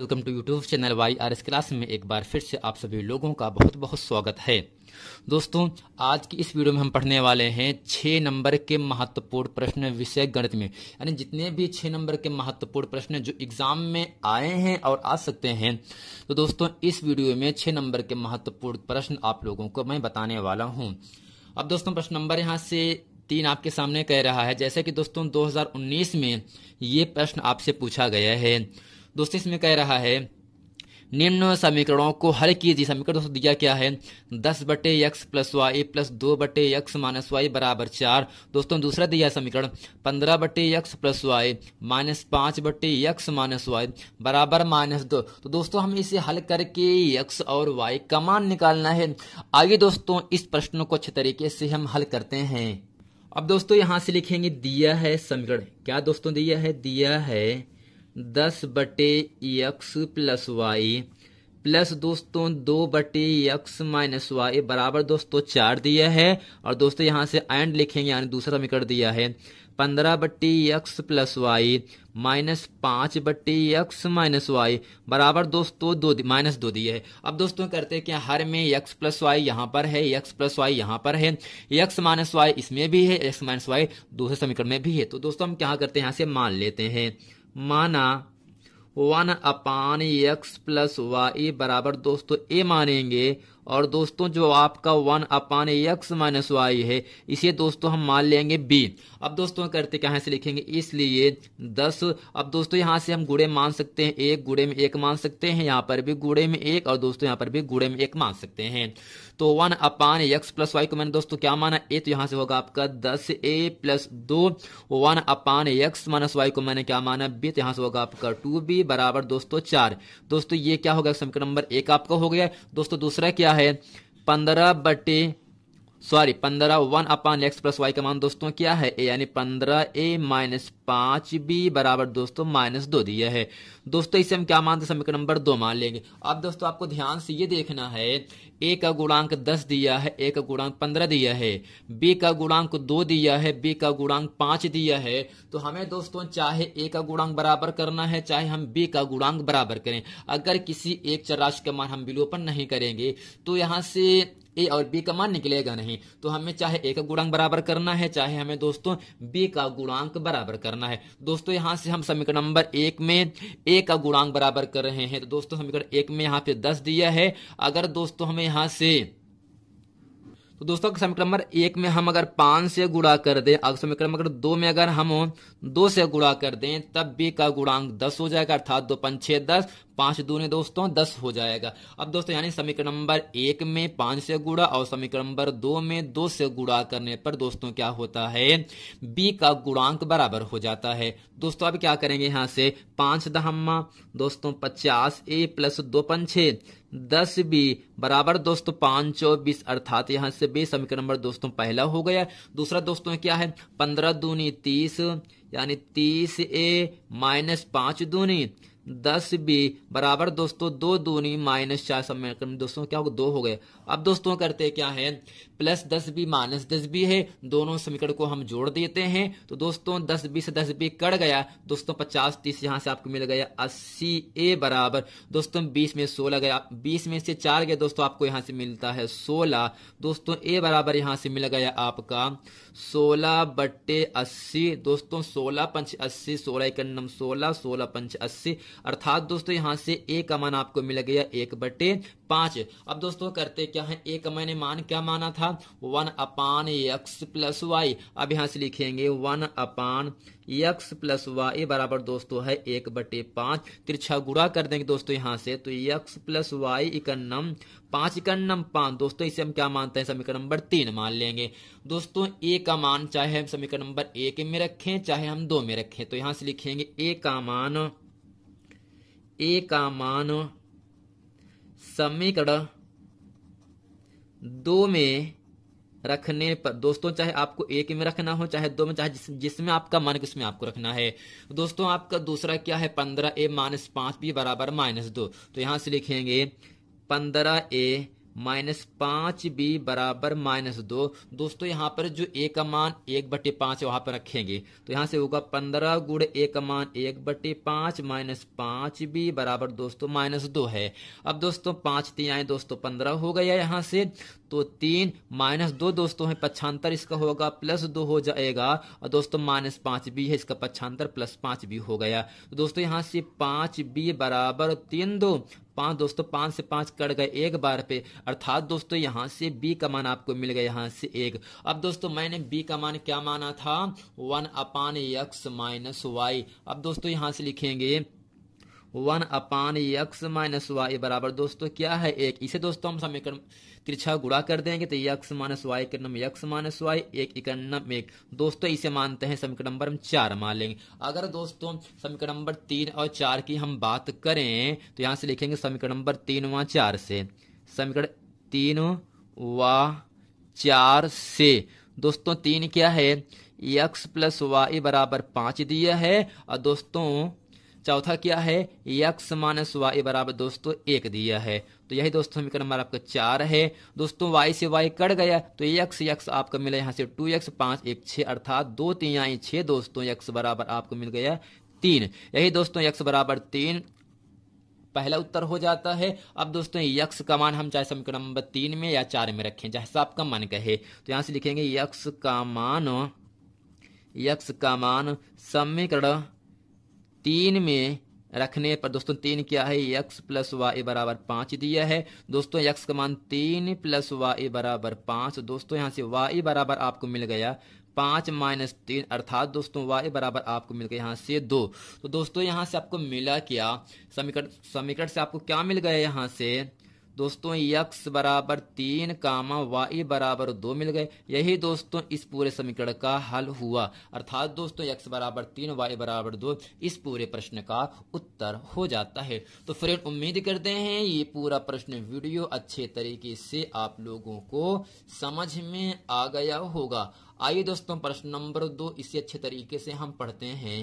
welcome to YouTube channel Y R S class में एक बार फिर से आप सभी लोगों का बहुत बहुत स्वागत है दोस्तों आज की इस वीडियो में हम पढ़ने वाले हैं छः नंबर के महत्वपूर्ण प्रश्न विषय गणित में यानी जितने भी छः नंबर के महत्वपूर्ण प्रश्न जो एग्जाम में आए हैं और आ सकते हैं तो दोस्तों इस वीडियो में छः नंबर के महत्वपूर्ण प्रश्न आप लोगों को मैं बताने वाला हूँ अब दोस्तों प्रश्न नंबर यहाँ से तीन आपके सामने कह रहा है जैसे कि दोस्तों 2019 में ये प्रश्न आपसे पूछा गया है दोस्तों इसमें कह रहा है निम्न समीकरणों को हल कीजिए समीकरण दोस्तों दिया क्या है दस बटे यक्स प्लस वाई प्लस दो बटे यक्स माइनस वाई बराबर चार दोस्तों दूसरा दिया समीकरण पंद्रह बटे यक्स प्लस वाई माइनस पांच बटे यक्स माइनस वाई बराबर माइनस दो तो दोस्तों हमें इसे हल करके यक्स और वाई का मान निकालना है आगे दोस्तों इस प्रश्न को अच्छे तरीके से हम हल करते हैं अब दोस्तों यहाँ से लिखेंगे दिया है समीकरण क्या दोस्तों दिया है दिया है दस बटे यक्स प्लस वाई प्लस दोस्तों दो बटे यक्स माइनस वाई बराबर दोस्तों चार दिया है और दोस्तों यहाँ से एंड लिखेंगे यानी दूसरा समीकरण दिया है पंद्रह बट्टी यक्स प्लस वाई माइनस पांच बट्टी यक्स माइनस वाई बराबर दोस्तों दो माइनस दो दिए है अब दोस्तों करते क्या हर में यक्स प्लस वाई यहाँ पर है यक्स प्लस वाई यहाँ पर है यक्स माइनस वाई इसमें भी है यक्स माइनस वाई दूसरे समीकरण में भी है तो दोस्तों हम क्या करते हैं यहाँ से मान लेते हैं माना one upon x plus y बराबर दोस्तों ए मानेंगे और दोस्तों जो आपका one upon x minus y है इसे दोस्तों हम मान लेंगे बी अब दोस्तों करते कहा से लिखेंगे इसलिए दस अब दोस्तों यहाँ से हम गुड़े मान सकते हैं एक गुड़े में एक मान सकते हैं यहाँ पर भी गुड़े में एक और दोस्तों यहाँ पर भी गुड़े में एक मान सकते हैं तो one upon x plus y को मैंने दोस्तों क्या माना ए तो यहाँ से होगा आपका दस ए प्लस दो one upon x minus y को मैंने क्या माना बी तो यहाँ से होगा आपका टू बी बराबर दोस्तों चार दोस्तों ये क्या होगा समीकरण नंबर एक आपका हो गया दोस्तों दूसरा क्या है है पंद्रह बटे सॉरी पंद्रह one upon x plus y का मान दोस्तों क्या है ए यानी पंद्रह ए माइनस पांच बी बराबर दोस्तों माइनस दो दिया है दोस्तों इसे हम क्या मानते समीकरण नंबर दो मान लेंगे अब दोस्तों आपको ध्यान से ये देखना है ए का गुणांक दस दिया है ए का गुणांक पंद्रह दिया है बी का गुणांक दो दिया है बी का गुणांक पांच दिया है तो हमें दोस्तों चाहे ए का गुणांक बराबर करना है चाहे हम बी का गुणांक बराबर करें अगर किसी एक चराश का मान हम विलोपन नहीं करेंगे तो यहां से ए और बी का मान निकलेगा नहीं तो हमें चाहे ए का गुणांक बराबर करना है चाहे हमें दोस्तों बी का गुणांक बराबर करना है दोस्तों यहाँ से हम समीकरण नंबर एक में ए का गुणांक बराबर कर रहे हैं तो दोस्तों समीकरण एक में यहाँ पे दस दिया है अगर दोस्तों हमें यहाँ से तो दोस्तों समीकरण नंबर एक में हम अगर पांच से गुणा कर दें अगर समीकरण नंबर दो में अगर हम दो से गुणा कर दें तब बी का गुणांक दस हो जाएगा अर्थात दो पंच छह दस पांच दूने दोस्तों दस हो जाएगा अब दोस्तों यानी समीकरण नंबर एक में पांच से गुड़ा और समीकरण नंबर दो में दो से गुड़ा करने पर दोस्तों क्या होता है बी का गुणांक बराबर हो जाता है दोस्तों अब क्या करेंगे यहां से पांच दहम्मा दोस्तों पचास ए प्लस दो छे दस बी बराबर दोस्तों पांच चौ बीस अर्थात यहां से बी समीकरण नंबर दोस्तों पहला हो गया दूसरा दोस्तों क्या है पंद्रह दूनी तीस यानी तीस ए माइनस पांच दूनी दस बी बराबर दोस्तों दो दूनी माइनस चार समीकरण दोस्तों क्या होगा दो हो गए अब दोस्तों करते क्या है प्लस दस बी माइनस दस बी है दोनों समीकरण को हम जोड़ देते हैं तो दोस्तों दस बी से दस बी कट गया दोस्तों पचास तीस यहां से आपको मिल गया अस्सी ए बराबर दोस्तों बीस में सोलह गया बीस में से चार गया दोस्तों आपको यहां से मिलता है सोलह दोस्तों ए बराबर यहाँ से मिल गया आपका सोलह बट्टे अस्सी दोस्तों सोलह पंच अस्सी सोलह इकन्नम सोलह सोलह पंच अस्सी अर्थात दोस्तों यहाँ से एक अमान आपको मिल गया एक बटे पांच अब दोस्तों करते क्या है एक मैंने मान क्या माना था one upon x plus y अब यहां से लिखेंगे one upon x plus y बराबर दोस्तों है एक बटे पांच तिरछा गुड़ा कर देंगे दोस्तों यहाँ से तो यक्स प्लस वाई इकन्नम पांच इकन्नम पांच दोस्तों इसे हम क्या मानते हैं समीकरण नंबर तीन मान लेंगे दोस्तों ए का मान चाहे हम समीकरण नंबर एक में रखें चाहे हम दो में रखें तो यहां से लिखेंगे ए का मान का मान समीकरण दो में रखने पर दोस्तों चाहे आपको एक में रखना हो चाहे दो में चाहे जिस, जिसमें आपका मन उसमें आपको रखना है दोस्तों आपका दूसरा क्या है पंद्रह ए माइनस पांच भी बराबर माइनस दो तो यहां से लिखेंगे पंद्रह ए माइनस पांच बी बराबर माइनस दो दोस्तों यहाँ पर जो ए का मान एक बटे पांच वहां पर रखेंगे तो यहाँ से होगा पंद्रह गुड़ ए का मान एक बटे पांच माइनस पांच बी बराबर दोस्तों माइनस दो है अब दोस्तों पांच तीन आए दोस्तों पंद्रह हो गया यहाँ से तो तीन माइनस दो दोस्तों है पच्छांतर इसका होगा प्लस दो हो जाएगा और दोस्तों माइनस पांच बी है इसका पच्छांतर प्लस पांच बी हो गया तो दोस्तों यहाँ से पांच बी बराबर तीन दो पांच दोस्तों पांच से पांच कट गए एक बार पे अर्थात दोस्तों यहाँ से बी का मान आपको मिल गया यहाँ से एक अब दोस्तों मैंने बी का मान क्या माना था one upon x minus y अब दोस्तों यहां से लिखेंगे one upon x minus y बराबर दोस्तों क्या है एक इसे दोस्तों हम समीकरण तिरछा गुड़ा कर देंगे तो यक्स माइनस वाई के नम यक्स माइनस वाई एक इकनम एक दोस्तों इसे मानते हैं समीकरण नंबर हम चार मान लेंगे अगर दोस्तों समीकरण नंबर तीन और चार की हम बात करें तो यहाँ से लिखेंगे समीकरण नंबर तीन व चार से समीकरण तीन व चार से दोस्तों तीन क्या है यक्स प्लस वाई बराबर पांच दिया है और दोस्तों चौथा क्या है यक्स माइनस वाई बराबर दोस्तों एक दिया है तो यही दोस्तों समीकरण हमारा आपका चार है दोस्तों वाई से वाई कट गया तो यक्स यक्स आपका मिला यहाँ से टू यक्स पांच एक छः अर्थात दो तीन आई छः दोस्तों यक्स बराबर आपको मिल गया तीन यही दोस्तों यक्स बराबर तीन पहला उत्तर हो जाता है अब दोस्तों यक्स का मान हम चाहे समीकरण नंबर तीन में या चार में रखें जैसा आपका मन कहे तो यहां से लिखेंगे यक्स का मान यक्स का मान समीकरण तीन में रखने पर दोस्तों तीन क्या है यक्स प्लस वाई बराबर पांच दिया है दोस्तों यक्स का मान तीन प्लस वाई बराबर पांच दोस्तों यहाँ से वाई बराबर आपको मिल गया पांच माइनस तीन अर्थात दोस्तों वाई बराबर आपको मिल गया यहाँ से दो तो दोस्तों यहाँ से आपको मिला क्या समीकरण समीकरण से आपको क्या मिल गया यहाँ से दोस्तों यक्स बराबर तीन कामा वाई बराबर दो मिल गए यही दोस्तों इस पूरे समीकरण का हल हुआ अर्थात दोस्तों यक्स बराबर तीन वाई बराबर दो इस पूरे प्रश्न का उत्तर हो जाता है तो फ्रेंड उम्मीद करते हैं ये पूरा प्रश्न वीडियो अच्छे तरीके से आप लोगों को समझ में आ गया होगा आइए दोस्तों प्रश्न नंबर दो इसे अच्छे तरीके से हम पढ़ते हैं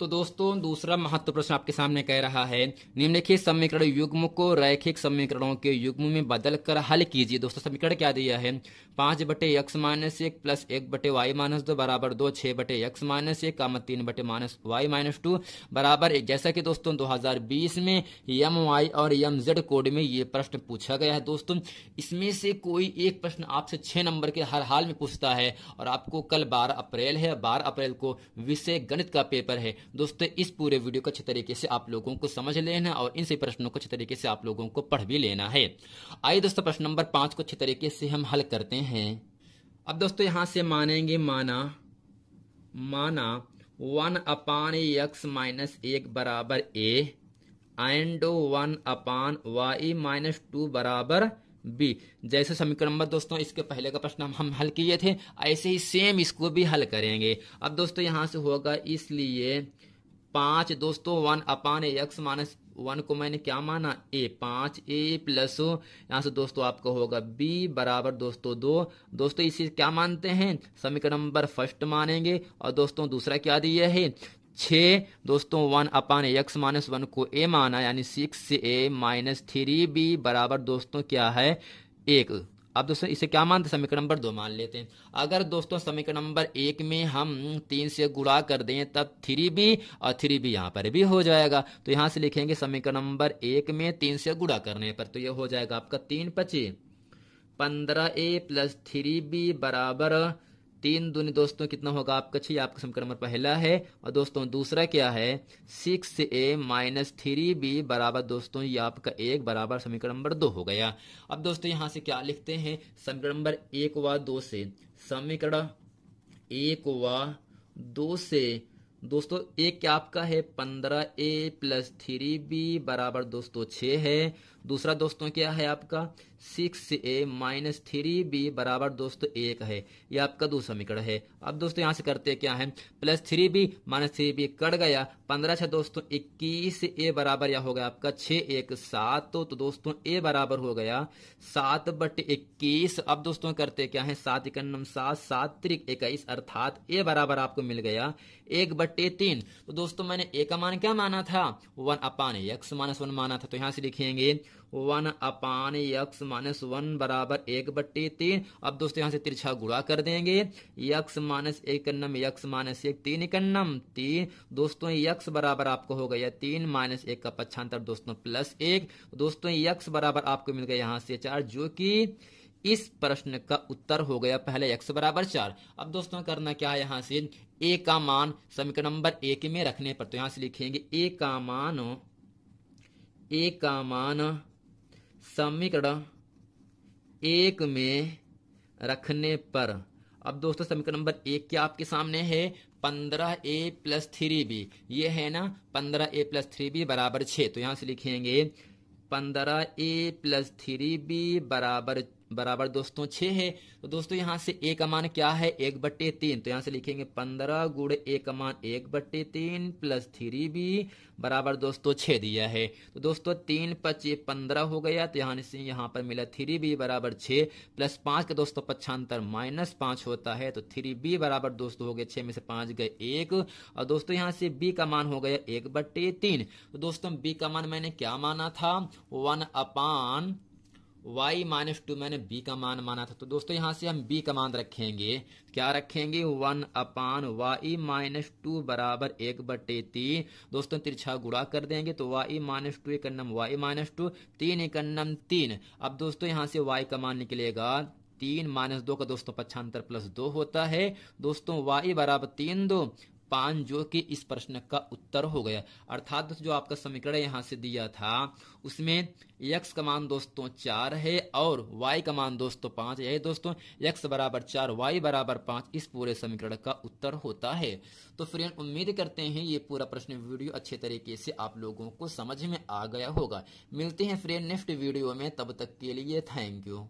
तो दोस्तों दूसरा महत्व प्रश्न आपके सामने कह रहा है निम्नलिखित समीकरण युग्म को रैखिक समीकरणों के युग्म में बदल कर हल कीजिए दोस्तों समीकरण क्या दिया है पांच बटे यक्स माइनस एक प्लस एक बटे वाई माइनस दो बराबर दो छह बटे यक्स माइनस एक कामत मतलब तीन बटे माइनस वाई माइनस टू बराबर एक जैसा कि दोस्तों 2020 में यम वाई और यम जेड कोड में ये प्रश्न पूछा गया है दोस्तों इसमें से कोई एक प्रश्न आपसे छह नंबर के हर हाल में पूछता है और आपको कल बारह अप्रैल है बारह अप्रैल को विषय गणित का पेपर है दोस्तों इस पूरे वीडियो को अच्छे तरीके से आप लोगों को समझ लेना और इन सभी प्रश्नों को अच्छे तरीके से आप लोगों को पढ़ भी लेना है आइए दोस्तों प्रश्न नंबर पांच को अच्छे तरीके से हम हल करते हैं अब दोस्तों यहां से मानेंगे माना माना वन अपान एक्स माइनस एक बराबर a and one upon y minus two बराबर बी जैसे समीकरण नंबर दोस्तों इसके पहले का प्रश्न हम हल किए थे ऐसे ही सेम इसको भी हल करेंगे अब दोस्तों यहां से होगा इसलिए पांच दोस्तों one upon x minus one को मैंने क्या माना ए पांच ए प्लस यहां से दोस्तों आपको होगा बी बराबर दोस्तों दो दोस्तों इसे क्या मानते हैं समीकरण नंबर फर्स्ट मानेंगे और दोस्तों दूसरा क्या दिया है छः दोस्तों one upon x minus one को ए माना यानी six a minus three b बराबर दोस्तों क्या है एक अब दोस्तों इसे क्या मानते समीकरण नंबर दो मान लेते हैं अगर दोस्तों समीकरण नंबर एक में हम तीन से गुणा कर दें तब थ्री बी और थ्री बी यहाँ पर भी हो जाएगा तो यहाँ से लिखेंगे समीकरण नंबर एक में तीन से गुणा करने पर तो यह हो जाएगा आपका तीन पची पंद्रह ए प्लस थ्री बी बराबर तीन दूनी दोस्तों कितना होगा आपका छह आपका समीकरण नंबर पहला है और दोस्तों दूसरा क्या है six a minus three b बराबर दोस्तों ये आपका एक बराबर समीकरण नंबर दो हो गया अब दोस्तों यहां से क्या लिखते हैं समीकरण नंबर एक व दो से समीकरण एक व दो से दोस्तों ए क्या आपका है पंद्रह ए प्लस थ्री बी बराबर दोस्तों छ है दूसरा दोस्तों क्या है आपका six a minus three b बराबर दोस्तों एक है ये आपका दूसरा समीकरण है अब दोस्तों यहां से करते क्या है plus three b minus three b कट गया पंद्रह छह दोस्तों इक्कीस ए बराबर यह हो गया आपका छ एक सात तो, तो दोस्तों ए बराबर हो गया सात बट इक्कीस अब दोस्तों करते क्या है सात इकन्नम सात सात त्रिक इक्कीस अर्थात ए बराबर आपको मिल गया एक बट बट्टे तीन तो दोस्तों मैंने ए का मान क्या माना था one upon x minus one माना था तो यहाँ से लिखेंगे one upon x minus one बराबर एक बट्टे तीन अब दोस्तों यहाँ से तिरछा गुड़ा कर देंगे यक्स माइनस एक नम यक्स माइनस एक तीन इकन्नम तीन दोस्तों यक्स बराबर आपको हो गया तीन माइनस एक का पक्षांतर दोस्तों प्लस एक दोस्तों यक्स बराबर आपको मिल गया यहाँ से चार जो की इस प्रश्न का उत्तर हो गया पहले एक्स बराबर चार अब दोस्तों करना क्या है यहाँ से ए का मान समीकरण नंबर एक में रखने पर तो यहां से लिखेंगे ए का मान ए का मान समीकरण एक में रखने पर अब दोस्तों समीकरण नंबर एक क्या आपके सामने है पंद्रह ए प्लस थ्री बी ये है ना पंद्रह ए प्लस थ्री बी बराबर छ तो यहां से लिखेंगे पंद्रह ए प्लस थ्री बी बराबर बराबर दोस्तों छह है तो दोस्तों यहाँ से एक अमान क्या है एक बट्टे तीन तो यहाँ से लिखेंगे पंद्रह गुड़ एक अमान एक बट्टे तीन प्लस थ्री बी बराबर दोस्तों छह दिया है तो दोस्तों तीन पचे पंद्रह हो गया तो यहाँ से यहाँ पर मिला थ्री बी बराबर छह प्लस पांच का दोस्तों पक्षांतर माइनस पांच होता है तो थ्री बी बराबर दोस्तों हो गए छह में से पांच गए एक और दोस्तों यहाँ से बी का मान हो गया एक बट्टे तीन तो दोस्तों बी का मान मैंने क्या माना था one upon y minus two मैंने बी का मान माना था तो दोस्तों यहां से हम बी का मान रखेंगे क्या रखेंगे one upon y minus two बराबर एक बटे तीन दोस्तों तिरछा गुड़ा कर देंगे तो वाई माइनस टू इकन्नम वाई माइनस टू तीन इकन्नम तीन अब दोस्तों यहां से वाई का मान निकलेगा तीन माइनस दो का दोस्तों पक्षांतर प्लस दो होता है दोस्तों वाई बराबर तीन दो पांजो के इस प्रश्न का उत्तर हो गया अर्थात जो आपका समीकरण यहाँ से दिया था उसमें यक्स का मान दोस्तों चार है और वाई का मान दोस्तों पांच यही दोस्तों यक्स बराबर चार वाई बराबर पांच इस पूरे समीकरण का उत्तर होता है तो फ्रेंड उम्मीद करते हैं ये पूरा प्रश्न वीडियो अच्छे तरीके से आप लोगों को समझ में आ गया होगा मिलते हैं फ्रेंड नेक्स्ट वीडियो में तब तक के लिए थैंक यू